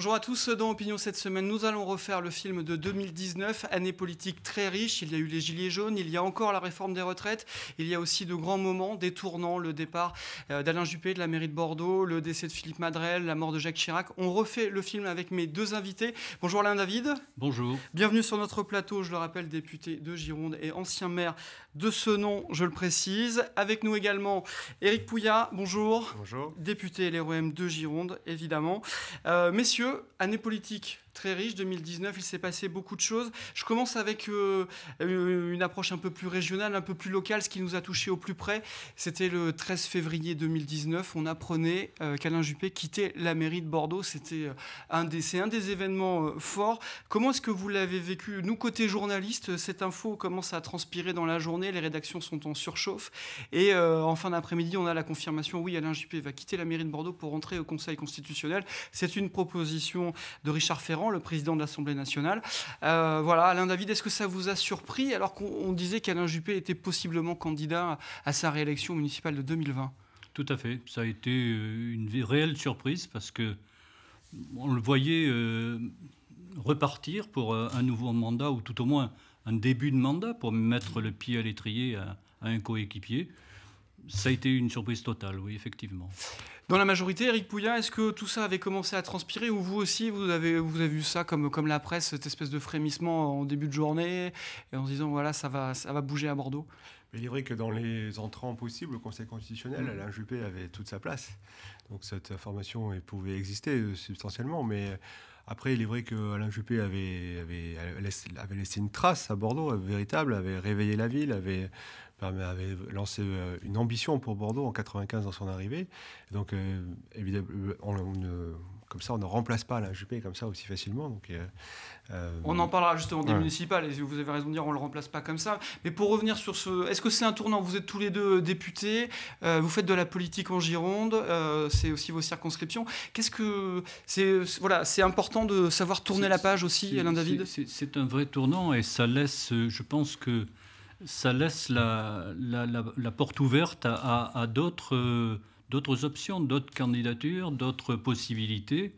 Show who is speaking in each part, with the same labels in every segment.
Speaker 1: Bonjour à tous, dans Opinion cette semaine, nous allons refaire le film de 2019, année politique très riche, il y a eu les gilets jaunes, il y a encore la réforme des retraites, il y a aussi de grands moments, des le départ euh, d'Alain Juppé de la mairie de Bordeaux, le décès de Philippe Madrel, la mort de Jacques Chirac. On refait le film avec mes deux invités. Bonjour Alain David. Bonjour. Bienvenue sur notre plateau, je le rappelle, député de Gironde et ancien maire de ce nom, je le précise. Avec nous également Éric Pouillat, bonjour. Bonjour. Député LROM e de Gironde, évidemment. Euh, messieurs, année politique, très riche. 2019, il s'est passé beaucoup de choses. Je commence avec euh, euh, une approche un peu plus régionale, un peu plus locale, ce qui nous a touché au plus près. C'était le 13 février 2019. On apprenait euh, qu'Alain Juppé quittait la mairie de Bordeaux. C'était un des, c'est un des événements forts. Comment est-ce que vous l'avez vécu Nous, côté journaliste, cette info commence à transpirer dans la journée. Les rédactions sont en surchauffe. Et en fin d'après-midi, on a la confirmation. Oui, Alain Juppé va quitter la mairie de Bordeaux pour rentrer au Conseil constitutionnel. C'est une proposition de Richard Ferrand le président de l'Assemblée nationale. Euh, voilà, Alain David, est-ce que ça vous a surpris alors qu'on disait qu'Alain Juppé était possiblement candidat à sa réélection municipale de 2020
Speaker 2: Tout à fait. Ça a été euh, une réelle surprise parce que on le voyait euh, repartir pour un nouveau mandat ou tout au moins un début de mandat pour mettre le pied à l'étrier à un coéquipier. Ça a été une surprise totale, oui, effectivement.
Speaker 1: Dans la majorité, Eric Pouillat, est-ce que tout ça avait commencé à transpirer ou vous aussi, vous avez, vous avez vu ça comme, comme la presse, cette espèce de frémissement en début de journée en se disant voilà, ça va, ça va bouger à Bordeaux mais il est vrai que dans les entrants
Speaker 3: possibles au Conseil constitutionnel, mm. Alain Juppé avait toute sa place. Donc cette formation pouvait exister euh, substantiellement, mais euh, après, il est vrai qu'Alain Juppé avait, avait, euh, avait, laissé une trace à Bordeaux, véritable, avait réveillé la ville, avait, avait lancé euh, une ambition pour Bordeaux en 95 dans son arrivée. Donc, euh, évidemment, euh, on, comme ça, on ne remplace pas la Juppé comme ça aussi facilement. Donc, on en parlera justement des
Speaker 1: municipales, et vous avez raison de dire, on ne le remplace pas comme ça. Mais pour revenir sur ce, est-ce que c'est un tournant Vous êtes tous les deux députés, vous faites de la politique en Gironde, c'est aussi vos circonscriptions. Qu'est-ce que. C'est, voilà, c'est important de savoir tourner la page aussi, Alain David
Speaker 2: C'est un vrai tournant, et ça laisse, je pense que ça laisse la, porte ouverte à, d'autres options, d'autres candidatures, d'autres possibilités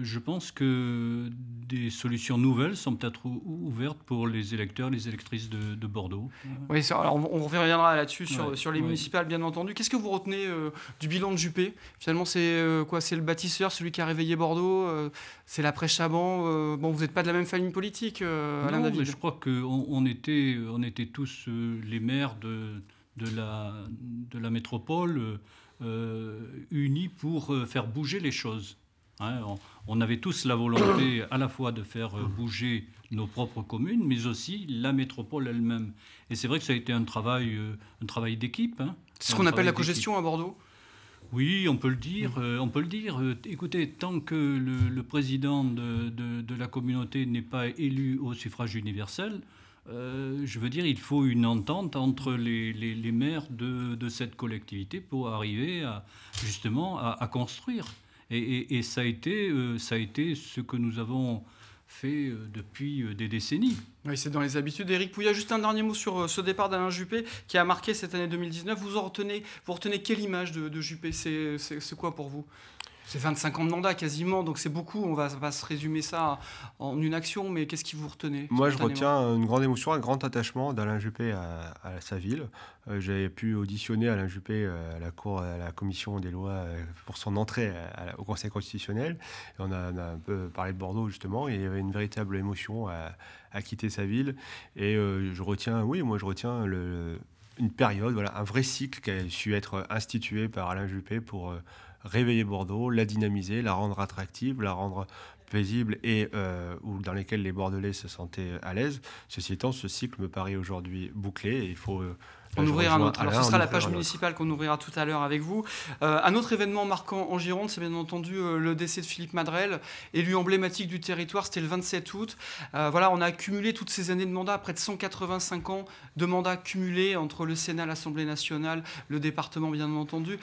Speaker 2: je pense que des solutions nouvelles sont peut-être ouvertes pour les électeurs, les électrices de, Bordeaux.
Speaker 1: Oui, alors on, reviendra là-dessus sur, les municipales, bien entendu. Qu'est-ce que vous retenez euh, du bilan de Juppé Finalement, c'est euh, quoi C'est le bâtisseur, celui qui a réveillé Bordeaux euh, C'est l'après-Chaban Bon, vous n'êtes pas de la même famille politique, Alain non, Mais je
Speaker 2: crois qu'on on était, on était tous les maires de la métropole unis pour faire bouger les choses. Hein, on, avait tous la volonté à la fois de faire euh, bouger nos propres communes, mais aussi la métropole elle-même. Et c'est vrai que ça a été un travail, euh, un travail d'équipe. Hein.
Speaker 1: c'est ce qu'on appelle la cogestion
Speaker 2: à Bordeaux oui, on peut le dire. Euh, on peut le dire. Écoutez, tant que le, président de, la communauté n'est pas élu au suffrage universel, je veux dire, il faut une entente entre les, maires de, cette collectivité pour arriver justement à construire. Et, ça, a été, euh, ça a été ce que nous avons fait euh, depuis euh, des décennies.
Speaker 1: Oui, c'est dans les habitudes. Éric Pouillat, juste un dernier mot sur ce départ d'Alain Juppé qui a marqué cette année 2019. Vous en retenez, vous retenez quelle image de, de Juppé C'est quoi pour vous c'est 25 ans de mandat quasiment, donc c'est beaucoup. On va, se résumer ça en une action, mais qu'est-ce qui vous retenez Moi, je retiens
Speaker 3: une grande émotion, un grand attachement d'Alain Juppé à, sa ville. Euh, j'avais pu auditionner Alain Juppé euh, à la, cour, à la commission des lois euh, pour son entrée au Conseil constitutionnel. on, a, un peu parlé de Bordeaux justement, il y avait une véritable émotion à, quitter sa ville. Et je retiens, oui, moi je retiens une période, voilà, un vrai cycle qui a su être institué par Alain Juppé pour réveiller Bordeaux, la dynamiser, la rendre attractive, la rendre paisible et euh, dans lesquelles les Bordelais se sentaient à l'aise. Ceci étant, ce cycle me paraît aujourd'hui bouclé et il faut... Euh, on ouvrira un autre. Alors, ce sera la page
Speaker 1: municipale qu'on ouvrira tout à l'heure avec vous. Euh, un autre événement marquant en Gironde, c'est bien entendu le décès de Philippe Madrel, élu emblématique du territoire. C'était le 27 août. voilà, on a accumulé toutes ces années de mandat, près de 185 ans de mandat cumulés entre le Sénat, l'Assemblée nationale, le département, bien entendu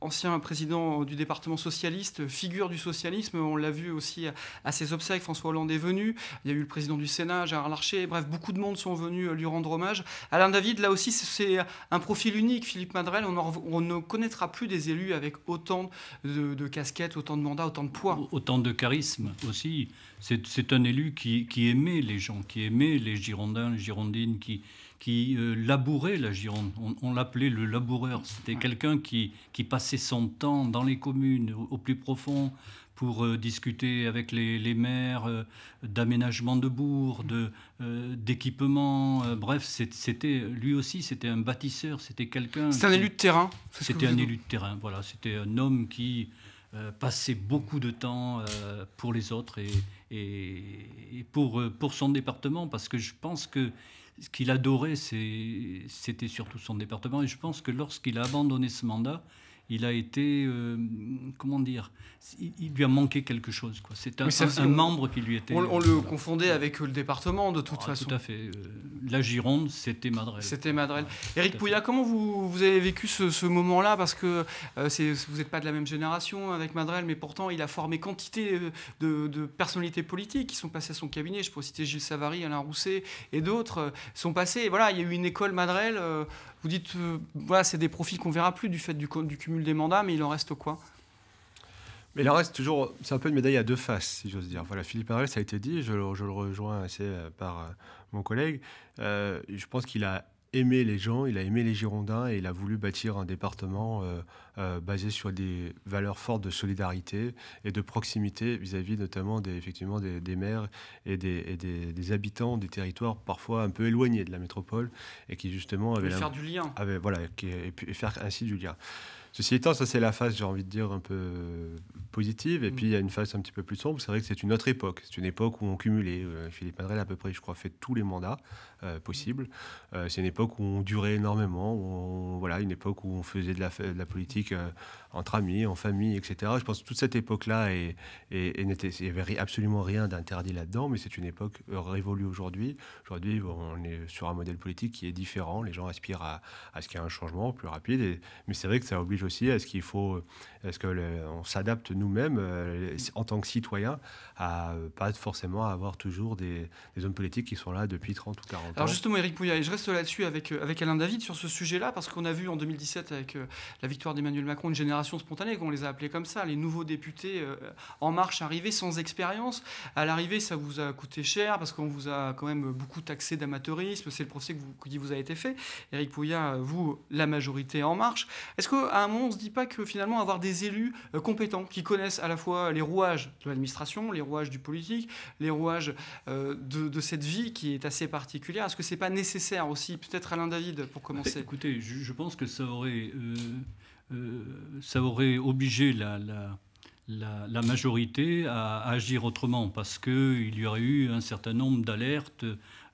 Speaker 1: ancien président du département socialiste, figure du socialisme. On l'a vu aussi à ses obsèques, François Hollande est venu. Il y a eu le président du Sénat, Gérard Larcher. Bref, beaucoup de monde sont venus lui rendre hommage. Alain David, là aussi, c'est un profil unique. Philippe Madrel, on, ne connaîtra plus des élus avec autant de, casquettes, autant de mandats, autant de poids.
Speaker 2: Autant de charisme aussi. C'est un élu qui aimait les gens, qui aimait les Girondins, les Girondines, qui, qui euh, labourait la Gironde. On, l'appelait le laboureur. C'était quelqu'un qui, qui, passait son temps dans les communes, au, plus profond, pour euh, discuter avec les, maires euh, d'aménagement de bourg, d'équipement. bref, c'était lui aussi, c'était un bâtisseur, c'était quelqu'un. c'est un élu de terrain. C'était un élu de terrain. Voilà, c'était un homme qui passait beaucoup de temps pour les autres et, pour son département, parce que je pense que ce qu'il adorait, c'était surtout son département. Et je pense que lorsqu'il a abandonné ce mandat, il a été, euh, comment dire, il, lui a manqué quelque chose. C'est un, membre qui lui était. On, euh,
Speaker 1: le confondait avec euh, le département de toute ah, façon. Tout à fait. La Gironde, c'était Madrel. C'était Madrel. Eric Pouya, comment vous, avez vécu ce, moment-là Parce que vous n'êtes pas de la même génération avec Madrel, mais pourtant il a formé quantité de, personnalités politiques qui sont passées à son cabinet. Je pourrais citer Gilles Savary, Alain Rousset et d'autres sont passés. voilà, il y a eu une école Madrel. Vous dites, euh, voilà, c'est des profits qu'on verra plus du fait du, du, cumul des mandats, mais il en reste quoi
Speaker 3: mais il en reste toujours, c'est un peu une médaille à deux faces, si j'ose dire. Voilà, Philippe Arel, ça a été dit, je, le rejoins assez euh, par euh, mon collègue. je pense qu'il a aimé les gens, il a aimé les Girondins et il a voulu bâtir un département euh, euh, basé sur des valeurs fortes de solidarité et de proximité vis-à-vis notamment des, effectivement des, maires et, des, des, habitants des territoires parfois un peu éloignés de la métropole et qui justement avaient... Et faire du lien. voilà, et, faire ainsi du lien. Ceci étant, ça c'est la phase, j'ai envie de dire, un peu euh, positive. Et mm. puis il y a une phase un petit peu plus sombre. C'est vrai que c'est une autre époque. C'est une époque où on cumulait. Euh, Philippe Madrel, à peu près, je crois, fait tous les mandats euh, possibles. c'est une époque où on durait énormément. voilà, une époque où on faisait de la politique entre amis, en famille, etc. Je pense que toute cette époque-là, et, et, il n'y avait absolument rien d'interdit là-dedans, mais c'est une époque euh, révolue aujourd'hui. Aujourd'hui, on est sur un modèle politique qui est différent. Les gens aspirent à, ce qu'il y ait un changement plus rapide. Et, mais c'est vrai que ça oblige aussi à ce qu'il faut, à ce que on s'adapte nous-mêmes euh, en tant que citoyens à euh, pas forcément avoir toujours des, hommes politiques qui sont là depuis 30 ou 40 ans. Alors justement,
Speaker 1: Eric Pouillat, et je reste là-dessus avec, avec Alain David sur ce sujet-là, parce qu'on a vu en 2017 avec la victoire d'Emmanuel Macron une génération spontanée, qu'on les a appelés comme ça, les nouveaux députés euh, en marche arrivés sans expérience. À l'arrivée, ça vous a coûté cher parce qu'on vous a quand même beaucoup taxé d'amateurisme. C'est le procès que vous, qui vous a été fait. Eric Pouya, vous, la majorité en marche. Est-ce qu'à un moment, on ne se dit pas que finalement, avoir des élus euh, compétents qui connaissent à la fois les rouages de l'administration, les rouages du politique, les rouages euh, de, cette vie qui est assez particulière, est-ce que ce n'est pas nécessaire aussi Peut-être Alain David pour bah, commencer. Écoutez, je
Speaker 2: pense que ça aurait euh, ça aurait obligé la, majorité à, agir autrement parce qu'il y aurait eu un certain nombre d'alertes.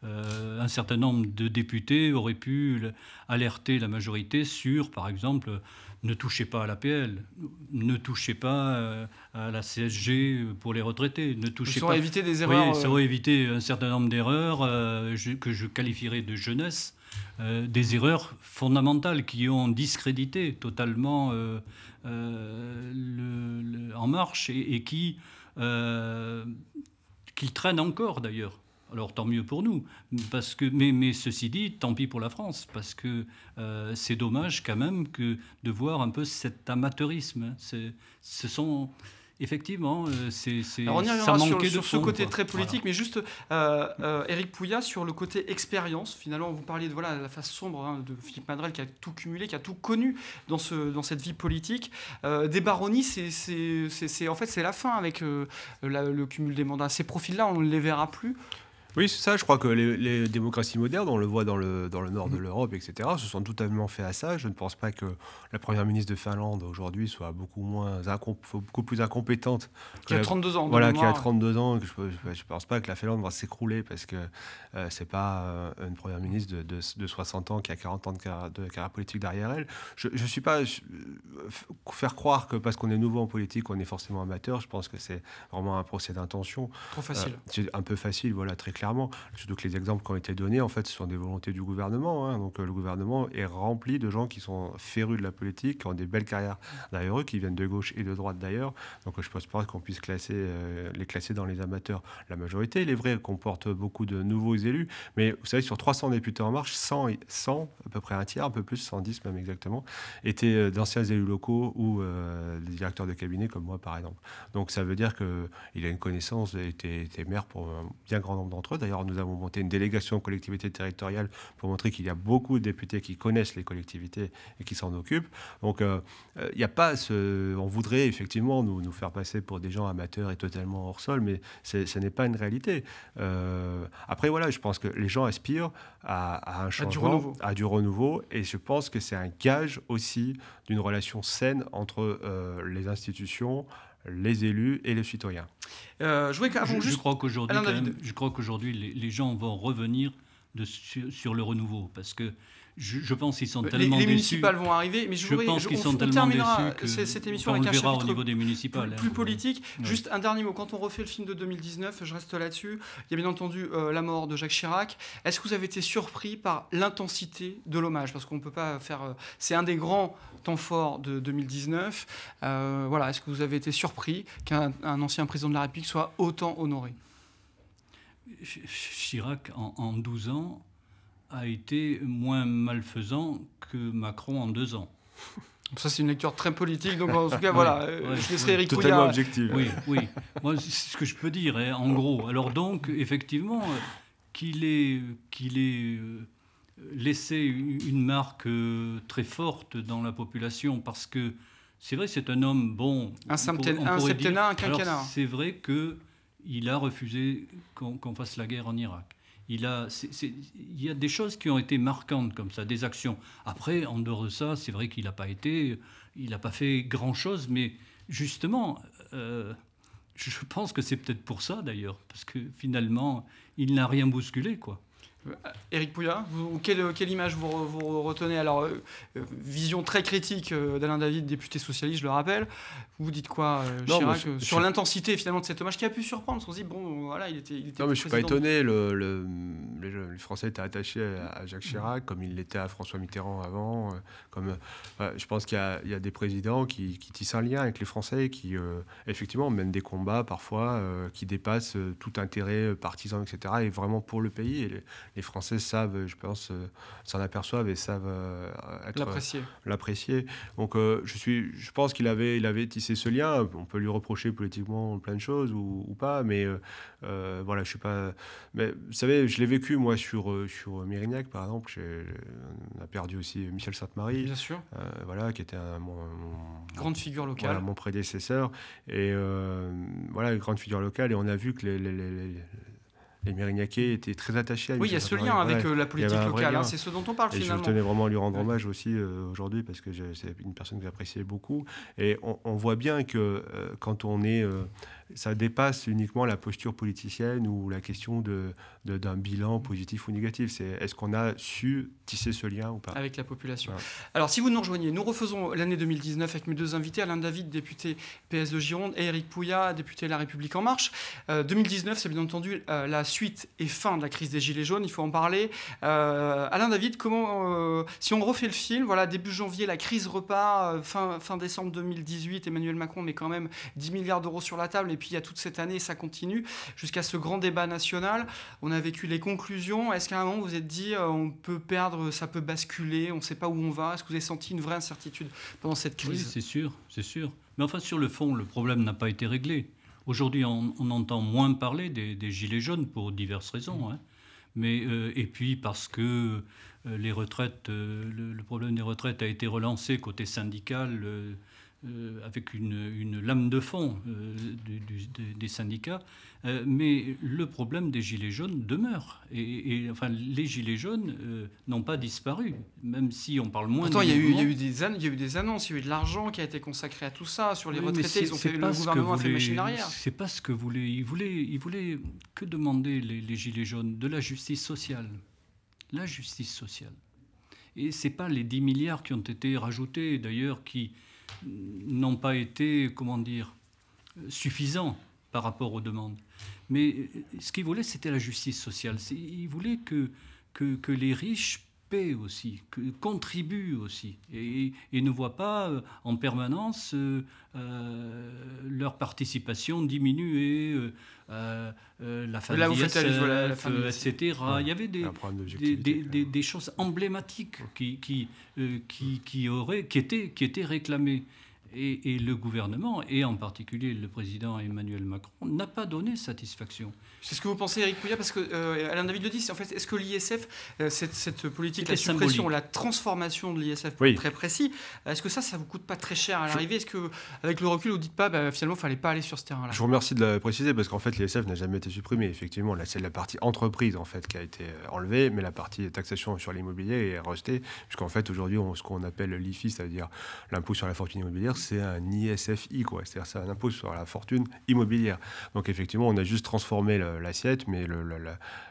Speaker 2: Euh, un certain nombre de députés auraient pu alerter la majorité sur, par exemple, ne touchez pas à la PL, ne touchez pas euh, à la CSG pour les retraités, ne touchez ça pas. éviter des erreurs. ça euh. va éviter un certain nombre d'erreurs euh, que je qualifierais de jeunesse, des erreurs fondamentales qui ont discrédité totalement En Marche et, qui, qui traînent encore d'ailleurs. Alors tant mieux pour nous, parce que, mais, mais ceci dit, tant pis pour la France, parce que euh, c'est dommage quand même que de voir un peu cet amateurisme. Hein. c'est ce sont effectivement, euh, c'est ça sur, de ce côté très politique,
Speaker 1: mais juste euh, euh, Eric Pouya sur le côté expérience. Finalement, vous parliez de voilà la face sombre hein, de Philippe Madrel qui a tout cumulé, qui a tout connu dans ce dans cette vie politique. Euh, des baronnies, c'est en fait c'est la fin avec le cumul des mandats. Ces profils-là, on ne les verra plus. Oui,
Speaker 3: c'est ça. Je crois que les, démocraties modernes, on le voit dans le, dans le nord de l'Europe, etc., se sont totalement fait à ça. Je ne pense pas que la première ministre de Finlande aujourd'hui soit beaucoup, moins beaucoup plus incompétente. Qui a 32 ans. Voilà, qui a 32 ans. je ne pense pas que la Finlande va s'écrouler parce que ce euh, c'est pas euh, une première ministre de, 60 ans qui a 40 ans de carrière, politique derrière elle. Je ne suis pas. faire croire que parce qu'on est nouveau en politique, on est forcément amateur, je pense que c'est vraiment un procès d'intention. Trop facile. Euh, c'est un peu facile, voilà, très clair Surtout que les exemples qui ont été donnés, en fait, ce sont des volontés du gouvernement. Hein. Donc, euh, le gouvernement est rempli de gens qui sont férus de la politique, qui ont des belles carrières derrière eux, qui viennent de gauche et de droite d'ailleurs. Donc, je pense pas qu'on puisse classer, euh, les classer dans les amateurs. La majorité, il est vrai, comporte beaucoup de nouveaux élus. Mais vous savez, sur 300 députés en marche, 100, 100 à peu près un tiers, un peu plus, 110 même exactement, étaient euh, d'anciens élus locaux ou des directeurs de cabinet comme moi, par exemple. Donc, ça veut dire qu'il a une connaissance, était, était maire pour un bien grand nombre d'entre eux. D'ailleurs, nous avons monté une délégation collectivités territoriales pour montrer qu'il y a beaucoup de députés qui connaissent les collectivités et qui s'en occupent. Donc, il euh, n'y euh, a pas ce. On voudrait effectivement nous, faire passer pour des gens amateurs et totalement hors sol, mais ce n'est pas une réalité. Euh, après, voilà, je pense que les gens aspirent à, un changement, à du, renouveau, et je pense que c'est un gage aussi d'une relation saine entre les institutions, les élus et les citoyens.
Speaker 2: je, crois qu'aujourd'hui, les, gens vont revenir sur, le renouveau parce que je, pense qu'ils sont euh, tellement les, les municipales vont arriver, mais je, voudrais, pense qu'ils sont tellement déçus euh, que cette émission avec un chapitre au niveau des municipales, plus, hein. politique. Juste
Speaker 1: un dernier mot. Quand on refait le film de 2019, je reste là-dessus. Il y a bien entendu euh, la mort de Jacques Chirac. Est-ce que vous avez été surpris par l'intensité de l'hommage Parce qu'on peut pas faire. c'est un des grands temps forts de 2019. voilà. Est-ce que vous avez été surpris qu'un ancien président de la République soit autant honoré
Speaker 2: Chirac, en, en 12 ans, a été moins malfaisant que Macron en deux ans. Ça, c'est
Speaker 1: une lecture très politique.
Speaker 2: Donc, en tout cas, voilà, je laisserai Eric Totalement objectif. Oui, oui. Moi, c'est ce que je peux dire, hein, en gros. Alors, donc, effectivement, euh, qu'il ait, qu'il ait euh, laissé une marque euh, très forte dans la population, parce que c'est vrai, c'est un homme bon. Un, septennat, un quinquennat. C'est vrai qu'il a refusé qu'on fasse la guerre en Irak. Il, a, il y a des choses qui ont été marquantes comme ça, des actions. Après, en dehors de ça, c'est vrai qu'il n'a pas été, il n'a pas fait grand-chose, mais justement, euh, je pense que c'est peut-être pour ça d'ailleurs, parce que finalement, il n'a rien bousculé, quoi. Euh,
Speaker 1: Éric Pouya, quelle, image vous, retenez Alors, euh, euh, vision très critique d'Alain David, député socialiste, je le rappelle. Vous dites quoi, sur l'intensité finalement de cet hommage qui a pu surprendre On bon, voilà, il était. Il était non, mais je ne suis pas étonné.
Speaker 3: Le, Français étaient attaché à, Jacques mm. Chirac, comme il l'était à François Mitterrand avant. Comme, je pense qu'il y, a des présidents qui, tissent un lien avec les Français, qui effectivement mènent des combats parfois qui dépassent tout intérêt partisan, etc. et vraiment pour le pays les Français savent, je pense, euh, s'en aperçoivent et savent euh, l'apprécier. Euh, l'apprécier. Donc, je suis, je pense qu'il avait, il avait tissé ce lien. On peut lui reprocher politiquement plein de choses ou, pas, mais voilà, je suis pas. Mais vous savez, je l'ai vécu moi sur sur Mérignac, par exemple. On a perdu aussi Michel Sainte-Marie. Bien sûr. voilà, qui était un, mon, grande figure locale. Voilà, mon prédécesseur et voilà, une grande figure locale. Et on a vu que les les Mérignacais mm. étaient très attachés à Oui, il y a ce lien avec euh, la politique locale, hein, c'est ce dont on parle et finalement. Je tenais vraiment à lui rendre hommage aussi euh, aujourd'hui parce que c'est une personne que j'appréciais beaucoup. Et on, voit bien que euh, quand on est ça dépasse uniquement la posture politicienne ou la question de, d'un bilan positif ou négatif. C'est est-ce qu'on a su tisser ce lien ou pas
Speaker 1: Avec la population. Alors, si vous nous rejoignez, nous refaisons l'année 2019 avec mes deux invités, Alain David, député PS de Gironde, et Eric Pouya, député La République En Marche. 2019, euh, c'est bien entendu euh, la suite et fin de la crise des Gilets jaunes, il faut en parler. Euh, Alain David, comment, si on refait le film, voilà, début janvier, la crise repart, fin, fin décembre 2018, Emmanuel Macron met quand même 10 milliards d'euros sur la table. Et puis il y a toute cette année, ça continue, jusqu'à ce grand débat national. On a vécu les conclusions. Est-ce qu'à un moment, vous vous êtes dit, euh, on peut perdre, ça peut basculer, on ne sait pas où on va Est-ce que vous avez senti une vraie incertitude pendant cette crise Oui, c'est
Speaker 2: sûr, c'est sûr. Mais enfin, sur le fond, le problème n'a pas été réglé. Aujourd'hui, on, entend moins parler des, gilets jaunes pour diverses raisons. Mm. Hein. Mais, euh, et puis parce que euh, les retraites, le, problème des retraites a été relancé côté syndical euh, avec une, lame de fond euh, des syndicats. Euh, mais le problème des Gilets jaunes demeure. Et, enfin, les Gilets jaunes n'ont pas disparu, même si on parle moins Pourtant, il y, a eu, y, eu
Speaker 1: des annonces, il y a eu de l'argent qui a été consacré à tout ça, sur les retraités, ils ont fait, le gouvernement a fait machine arrière. C'est
Speaker 2: pas ce que voulaient. Ils voulaient, ils voulaient que demander les, les Gilets jaunes De la justice sociale. La justice sociale. Et c'est pas les 10 milliards qui ont été rajoutés, d'ailleurs, qui, n'ont pas été, comment dire, suffisants par rapport aux demandes. Mais ce qu'ils voulaient, c'était la justice sociale. Ils voulaient que, que, que les riches aussi, contribue aussi, et, ne voit pas euh, en permanence euh, euh, leur participation diminuer, la famille etc. E Il y avait des, des, choses emblématiques qui, qui, qui, qui, qui, était qui étaient réclamées et, le gouvernement, et en particulier le président Emmanuel Macron, n'a pas donné satisfaction.
Speaker 1: C'est ce que vous pensez, Eric Pouillard, parce que euh, David le dit, en fait, est-ce que l'ISF, euh, cette, politique, la suppression, la transformation de l'ISF, pour être très précis, est-ce que ça, ça vous coûte pas très cher à l'arrivée Est-ce que, avec le recul, vous dites pas, bah, finalement, il fallait pas aller sur ce terrain-là Je vous
Speaker 3: remercie de la préciser, parce qu'en fait, l'ISF n'a jamais été supprimé. Effectivement, là, c'est la partie entreprise, en fait, qui a été euh, enlevée, mais la partie taxation sur l'immobilier est restée, puisqu'en fait, aujourd'hui, ce qu'on appelle l'IFI, c'est-à-dire l'impôt sur la fortune immobilière, c'est un ISFI, quoi. C'est-à-dire c'est un impôt sur la fortune immobilière. Donc effectivement, on a juste transformé l'assiette, mais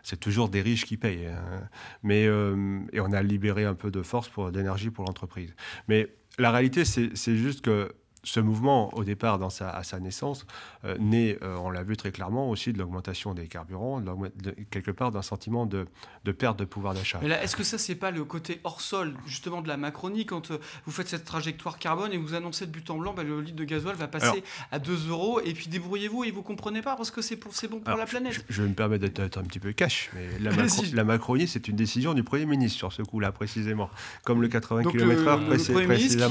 Speaker 3: c'est toujours des riches qui payent. Hein. Mais euh, et on a libéré un peu de force pour d'énergie pour l'entreprise. Mais la réalité, c'est juste que ce mouvement, au départ, dans sa, à sa naissance, euh, naît, euh, on l'a vu très clairement, aussi de l'augmentation des carburants, quelque part d'un sentiment de, perte de pouvoir d'achat.
Speaker 1: Mais est-ce que ça, c'est pas le côté hors sol, justement, de la Macronie, quand euh, vous faites cette trajectoire carbone et vous annoncez de but en blanc, bah, le litre de gasoil va passer à 2 euros, et puis débrouillez-vous, et vous comprenez pas, parce que c'est, bon pour la planète.
Speaker 3: Je, vais me permets d'être un petit peu cash, mais la, la Macronie, c'est une décision du Premier ministre sur ce coup-là, précisément, comme le 80 km/h Le Premier ministre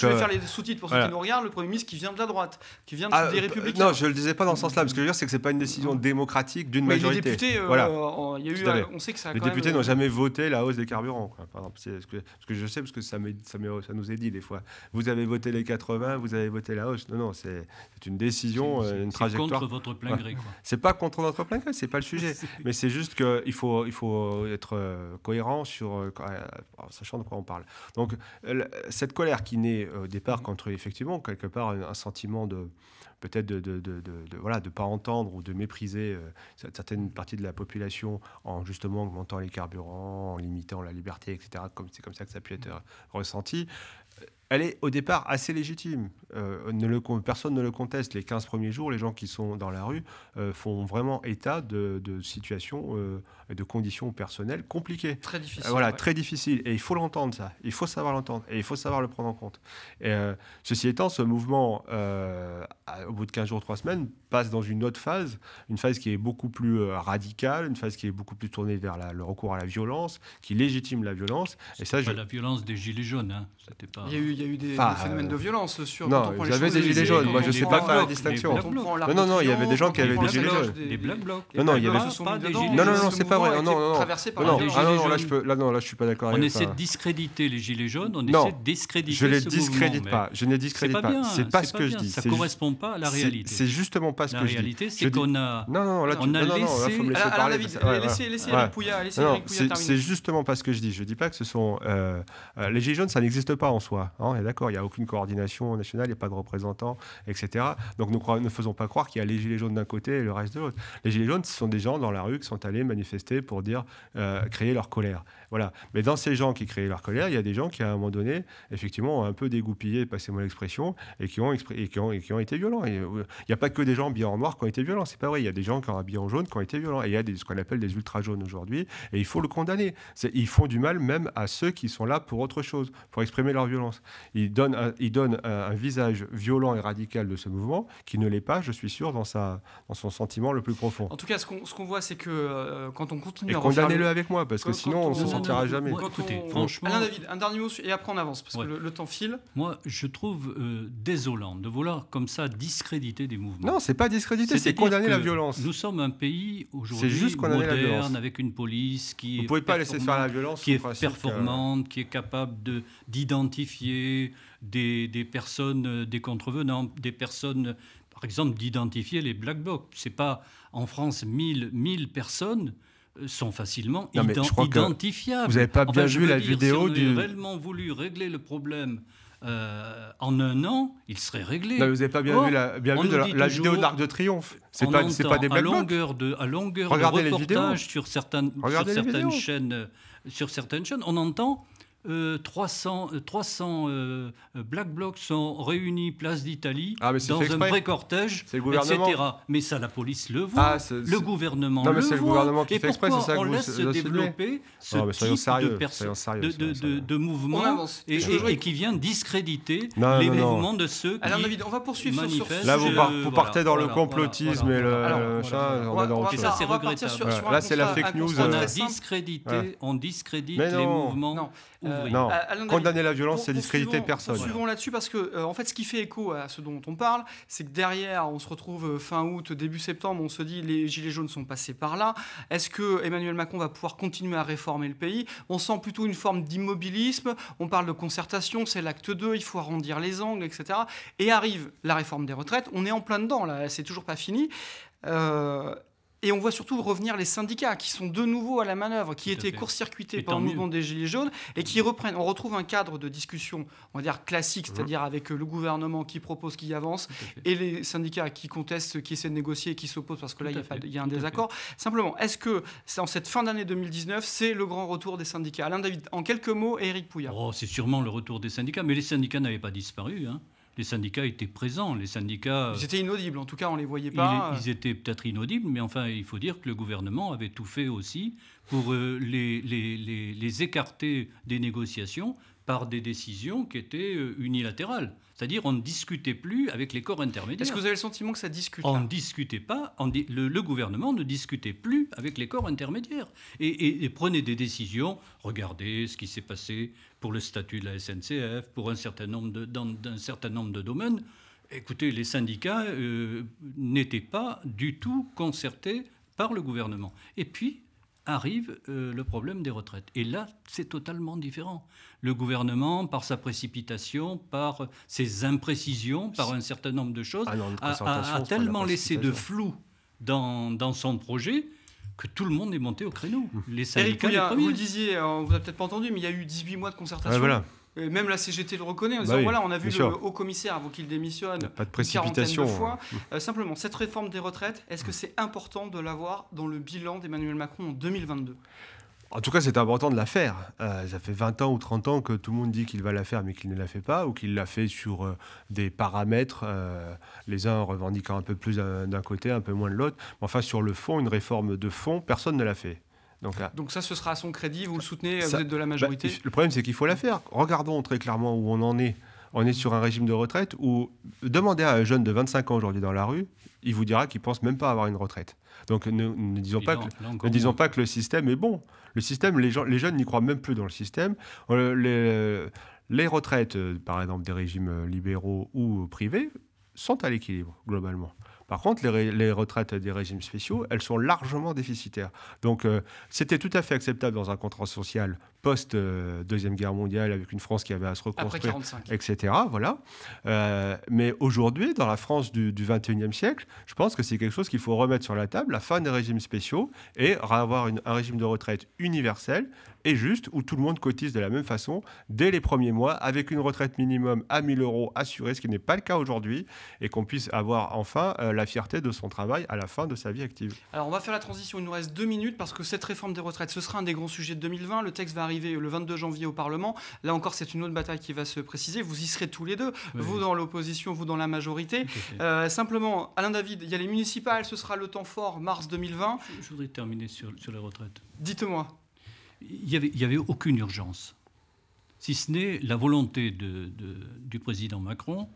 Speaker 3: je vais faire les sous-titres pour voilà nous
Speaker 1: regarde, le Premier ministre qui vient de la droite, qui vient des ah, euh, Républicains. Non, je
Speaker 3: le disais pas dans ce sens-là, parce que je veux dire, c'est que c'est pas une euh, décision démocratique d'une majorité. Les députés, euh, voilà. on sait que ça. A les députés n'ont jamais voté la hausse des carburants, ce que, que je sais, parce que ça, ça, nous est dit des fois. Vous avez voté les 80, vous avez voté la hausse. Non, non, c'est une décision, une trajectoire. C'est contre votre plein gré. C'est pas contre notre plein gré, c'est pas le sujet. Mais c'est juste qu'il faut, il faut être cohérent sur, en sachant de quoi on parle. Donc cette colère qui naît au départ mmh. contre effectivement quelque part un sentiment de peut-être de, de, de, voilà de pas entendre ou de mépriser euh, certaines parties de la population en justement augmentant les carburants, en limitant la liberté, etc. Comme c'est comme ça que ça peut être euh, ressenti elle est au départ assez légitime. Euh, ne le, personne ne le conteste. Les 15 premiers jours, les gens qui sont dans la rue euh, font vraiment état de, de situations, euh, de conditions personnelles compliquées. Très difficile. Euh, voilà, très difficile. Et il faut l'entendre, ça. Il faut savoir l'entendre. Et il faut savoir le prendre en compte. Et, ceci étant, ce mouvement, au bout de 15 jours, 3 semaines, passe dans une autre phase. Une phase qui est beaucoup plus radicale, une phase qui est beaucoup plus tournée vers le recours à la violence, qui légitime la violence. Et ça, je... la
Speaker 2: violence des Gilets jaunes. Hein.
Speaker 1: pas... Il eu il y a eu des, phénomènes euh, de violence sur. Non, il y avait des gilets jaunes. Moi, je ne sais pas faire la distinction. Non, non, non, il y avait des gens qui avaient des gilets jaunes. Des Non, non, il y avait. Non, non, non, c'est pas
Speaker 3: vrai. Non, ah, non, non. non, là, je peux. Là, non, là, je suis pas d'accord. On essaie de
Speaker 2: discréditer les gilets jaunes. On essaie de discréditer. Je les discrédite pas. Je ne les discrédite pas. C'est pas ce que je dis. Ça correspond pas à la réalité.
Speaker 3: C'est justement pas ce que je dis. La réalité, c'est qu'on a. Non, non, là, on a laissé. Laissez, laissez Pouya, laissez C'est justement pas ce que je dis. Je dis pas que ce sont les gilets jaunes, ça n'existe pas en soi on d'accord, il n'y a aucune coordination nationale, il n'y a pas de représentants, etc. Donc nous ne faisons pas croire qu'il y a les gilets jaunes d'un côté et le reste de l'autre. Les gilets jaunes, ce sont des gens dans la rue qui sont allés manifester pour dire, euh, créer leur colère. Voilà. Mais dans ces gens qui créent leur colère, il y a des gens qui, à un moment donné, effectivement, ont un peu dégoupillé, passez-moi l'expression, et, qui ont et été violents. Euh, il n'y a pas que des gens bien en noir qui ont été violents, c'est pas vrai. Il y a des gens qui ont habillé en jaune qui ont été violents. Et il y a des, ce qu'on appelle des ultra-jaunes aujourd'hui, et il faut le condamner. Ils font du mal même à ceux qui sont là pour autre chose, pour exprimer leur violence. Ils donnent un, visage violent et radical de ce mouvement qui ne l'est pas, je suis sûr, dans, son sentiment le plus profond. En
Speaker 1: tout cas, ce qu'on voit, c'est que euh, quand on continue et condamnez-le avec moi, parce que sinon on, on, jamais. écoutez, franchement. Alain David, un dernier mot et après on avance
Speaker 2: parce que le, temps file. Moi, je trouve euh, désolant de vouloir comme ça discréditer des mouvements. Non, c'est pas discréditer, c'est condamner la violence. Nous sommes un pays aujourd'hui moderne, avec une police qui. Vous est pouvez pas laisser faire la violence. Qui est performante, qui est capable de d'identifier des, des personnes, euh, des contrevenants, des personnes par exemple, d'identifier les black blocs. Ce n'est pas en France 1000, 1000 personnes sont facilement identifiables. Vous n'avez pas bien vu la vidéo vidéo si on du. réellement voulu régler le problème euh, en un an, il serait réglé. vous n'avez pas bien vu la, bien vu la, vidéo d'Arc de Triomphe. C'est pas, pas des à longueur de à longueur Regardez de reportages sur certaines, sur certaines chaînes, euh, sur certaines chaînes, on entend 300, euh, 300 euh, euh, Black Blocs sont réunis place d'Italie ah, dans un vrai cortège, etc. Mais ça, la police le voit, ah, le gouvernement le, voit. Et fait on laisse se développer ce ah, type de, sérieux, mouvement et, qui vient discréditer les mouvements de ceux qui Alors, on va poursuivre Là, vous, partez dans le complotisme
Speaker 3: et le Ça, c'est regrettable. Là, c'est la fake news.
Speaker 1: On
Speaker 2: a discrédité les mouvements euh, non, condamner la violence, c'est discréditer personne. Suivons
Speaker 1: là-dessus parce que, euh, en fait, ce qui fait écho à ce dont on parle, c'est que derrière, on se retrouve euh, fin août, début septembre, on se dit les gilets jaunes sont passés par là. Est-ce que Emmanuel Macron va pouvoir continuer à réformer le pays On sent plutôt une forme d'immobilisme. On parle de concertation, c'est l'acte 2, il faut arrondir les angles, etc. Et arrive la réforme des retraites. On est en plein dedans, là, c'est toujours pas fini. Et on voit surtout revenir les syndicats qui sont de nouveau à la manœuvre, qui étaient court-circuités par le mouvement des Gilets jaunes et qui mmh. reprennent. On retrouve un cadre de discussion, on va dire classique, mmh. c'est-à-dire avec euh, le gouvernement qui propose, qui avance, et les syndicats qui contestent, qui essaient de négocier et qui s'opposent parce que là, il y, a un désaccord. Simplement, est-ce que en cette fin d'année 2019, c'est le grand retour des syndicats Alain David, en quelques mots, Éric
Speaker 2: Pouillard. Oh, c'est sûrement le retour des syndicats, mais les syndicats n'avaient pas disparu. Hein les syndicats étaient présents. Les syndicats. Ils étaient
Speaker 1: inaudibles, en tout cas, on ne les voyait pas. Ils,
Speaker 2: étaient peut-être inaudibles, mais enfin, il faut dire que le gouvernement avait tout fait aussi pour euh, les, les, les, les écarter des négociations par des décisions qui étaient euh, unilatérales. C'est-à-dire, on ne discutait plus avec les corps intermédiaires. Est-ce que vous avez le sentiment que ça discute On ne discutait pas, le, gouvernement ne discutait plus avec les corps intermédiaires et, prenait des décisions. Regardez ce qui s'est passé pour le statut de la SNCF, pour un certain nombre de, certain nombre de domaines. Écoutez, les syndicats euh, n'étaient pas du tout concertés par le gouvernement. Et puis, arrive euh, le problème des retraites. Et là, c'est totalement différent. Le gouvernement, par sa précipitation, par ses imprécisions, par un certain nombre de choses, ah a, tellement laissé de flou dans, son projet que tout le monde est monté au créneau. Les syndicats, Eric, vous le
Speaker 1: disiez, vous a peut-être pas entendu, mais il y a eu 18 mois de concertation même la CGT le reconnaît en bah disant voilà, on a vu le haut commissaire avant qu'il démissionne. Pas de précipitation. Hein. fois. Euh, simplement, cette réforme des retraites, est-ce que c'est important de l'avoir dans le bilan d'Emmanuel Macron en 2022
Speaker 3: en tout cas, c'est important de la faire. Euh, ça fait 20 ans ou 30 ans que tout le monde dit qu'il va la faire, mais qu'il ne la fait pas, ou qu'il la fait sur euh, des paramètres, les uns revendiquant un peu plus d'un côté, un peu moins de l'autre. Mais enfin, sur le fond, une réforme de fond, personne ne l'a fait. Donc,
Speaker 1: ça, ce sera à son crédit, vous le soutenez, vous êtes de la bah,
Speaker 3: majorité Le problème, c'est qu'il faut la faire. Regardons très clairement où on en est. On est sur un régime de retraite où demandez à un jeune de 25 ans aujourd'hui dans la rue, il vous dira qu'il pense même pas avoir une retraite. Donc ne, ne disons, pas, que, ne disons pas que le système est bon. Le système, les, gens, les jeunes n'y croient même plus dans le système. Euh, euh, les retraites, euh, par exemple des régimes libéraux ou privés, sont à l'équilibre globalement. Par contre, les, retraites des régimes spéciaux, elles sont largement déficitaires. Donc, euh, c'était tout à fait acceptable dans un contrat social post-deuxième euh, guerre mondiale, avec une France qui avait à se reconstruire, etc. Voilà. Euh, mais aujourd'hui, dans la France du, 21e siècle, je pense que c'est quelque chose qu'il faut remettre sur la table, la fin des régimes spéciaux, et avoir un régime de retraite universel et juste, où tout le monde cotise de la même façon dès les premiers mois, avec une retraite minimum à 1000 euros assurée, ce qui n'est pas le cas aujourd'hui, et qu'on puisse avoir enfin euh, la fierté de son travail à la fin de sa vie active.
Speaker 1: Alors on va faire la transition, il nous reste deux minutes, parce que cette réforme des retraites, ce sera un des grands sujets de 2020, le texte va le 22 janvier au Parlement, là encore, c'est une autre bataille qui va se préciser. Vous y serez tous les deux, vous dans l'opposition, vous dans la majorité. Euh, simplement, Alain David, il y a les municipales, ce sera le temps fort, mars 2020. Je, voudrais terminer sur, sur les retraites. Dites-moi.
Speaker 2: Il n'y avait, avait, aucune urgence, si ce n'est la volonté de, du président Macron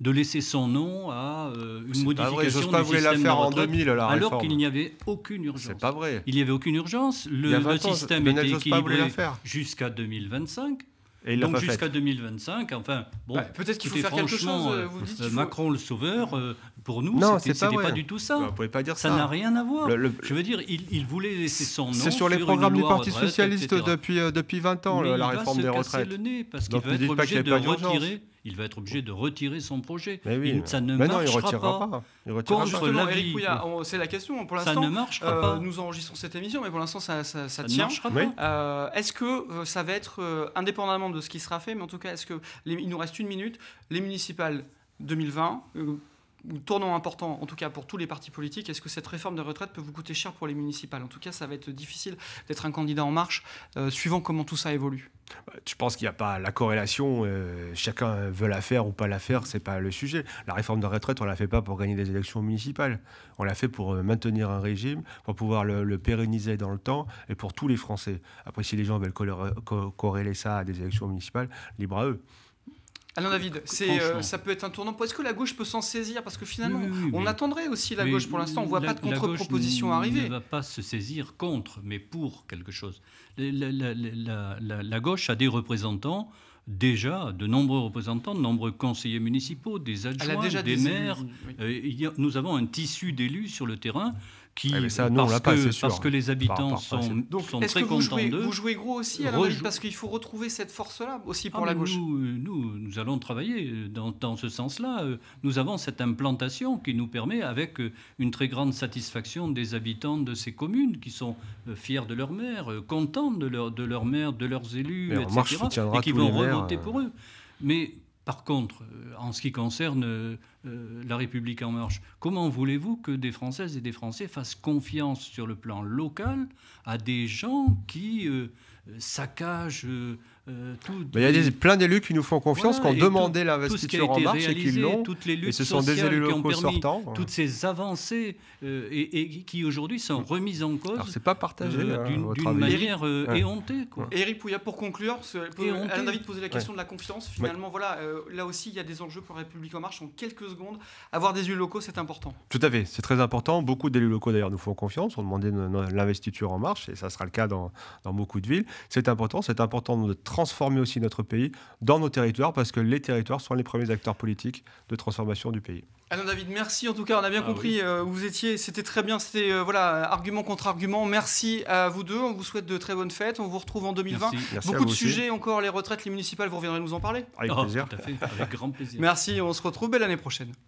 Speaker 2: de laisser son nom à euh, une modification pas du système la faire retraite, en 2000, la alors qu'il n'y avait aucune urgence. C'est pas vrai. Il n'y avait aucune urgence. Le, système était équilibré jusqu'à 2025. Et Donc jusqu'à 2025, enfin, bon, peut-être qu'il faut faire quelque chose. Euh, euh, Macron le sauveur, pour nous, Ce c'était, pas, du tout ça. pas dire ça. n'a rien à voir. Je veux dire, il, voulait laisser son nom. C'est sur les programmes du Parti socialiste depuis depuis 20 ans, la réforme des retraites. Il va se le nez parce qu'il va être obligé de retirer il va être obligé de retirer son projet. Mais il, ça hein, ne marchera pas. pas. Il contre C'est la question. Pour l'instant, pas.
Speaker 1: Nous enregistrons cette émission, mais pour l'instant, ça, ça, ça, tient. Euh, est-ce que euh, ça va être, euh, indépendamment de ce qui sera fait, mais en tout cas, est-ce que il nous reste une minute, les municipales 2020 un tournant important, en tout cas pour tous les partis politiques, est-ce que cette réforme de retraite peut vous coûter cher pour les municipales En tout cas, ça va être difficile d'être un candidat en marche, euh, suivant comment tout ça évolue.
Speaker 3: Bah, je pense qu'il n'y a pas la corrélation. Euh, chacun veut la faire ou pas la faire, ce c'est pas le sujet. La réforme de retraite, on la fait pas pour gagner des élections municipales. On la fait pour euh, maintenir un régime, pour pouvoir le, le pérenniser dans le temps et pour tous les Français. Après, si les gens veulent corréler ça à des élections municipales, libre à eux.
Speaker 1: Ah — Alors David, euh, ça peut être un tournant. Est-ce que la gauche peut s'en saisir Parce que finalement, on attendrait aussi la gauche. Pour l'instant, on ne voit pas de contre-proposition arriver. Elle ne
Speaker 2: va pas se saisir contre, mais pour quelque chose. La, gauche a des représentants déjà de nombreux représentants, de nombreux conseillers municipaux, des adjoints, des, maires. Euh, nous avons un tissu d'élus sur le terrain eh, ça, non, parce, pas, que, parce que les habitants sont sont, Donc, très que vous contents Vous jouez gros aussi à la
Speaker 1: parce qu'il faut retrouver cette force-là aussi ah, pour la gauche. Euh,
Speaker 2: nous, nous, allons travailler euh, dans, dans ce sens-là. Euh, nous avons cette implantation qui nous permet, avec une très grande satisfaction des habitants de ces communes, qui sont fiers de leur maire, contents de leur, de leur maire, de leurs élus, etc., et qui vont remonter pour eux. Mais par contre, euh, en ce qui concerne euh, euh, la République en marche, comment voulez-vous que des Françaises et des Français fassent confiance sur le plan local à des gens qui saccagent euh, il y a des, plein d'élus
Speaker 3: qui nous font confiance, qui ont demandé l'investiture en marche et qui l'ont. Toutes les et ce sont des élus locaux sortants. Toutes
Speaker 2: ces avancées euh, et, qui aujourd'hui sont remises en cause. c'est pas partagé euh, hein, d'une manière éhontée. Eric
Speaker 1: Pouya, pour conclure, à David poser la question de la confiance. Finalement, voilà, là aussi, il y a des enjeux pour République en marche. En quelques secondes, avoir des élus locaux, c'est important.
Speaker 3: Tout à fait, c'est très important. Beaucoup d'élus locaux d'ailleurs nous font confiance, ont demandé l'investiture en marche et ça sera le cas dans, dans beaucoup de villes. C'est important, c'est important de transformer aussi notre pays dans nos territoires, parce que les territoires sont les premiers acteurs politiques de transformation du pays.
Speaker 1: Alain David, merci en tout cas, on a bien ah compris euh, où vous étiez, c'était très bien, c'était euh, voilà, argument contre argument, merci à vous deux, on vous souhaite de très bonnes fêtes, on vous retrouve en 2020. Beaucoup de sujets encore, les retraites, les municipales, vous reviendrez nous en parler Avec oh,
Speaker 2: plaisir. avec grand plaisir.
Speaker 1: Merci, on se retrouve belle l'année prochaine.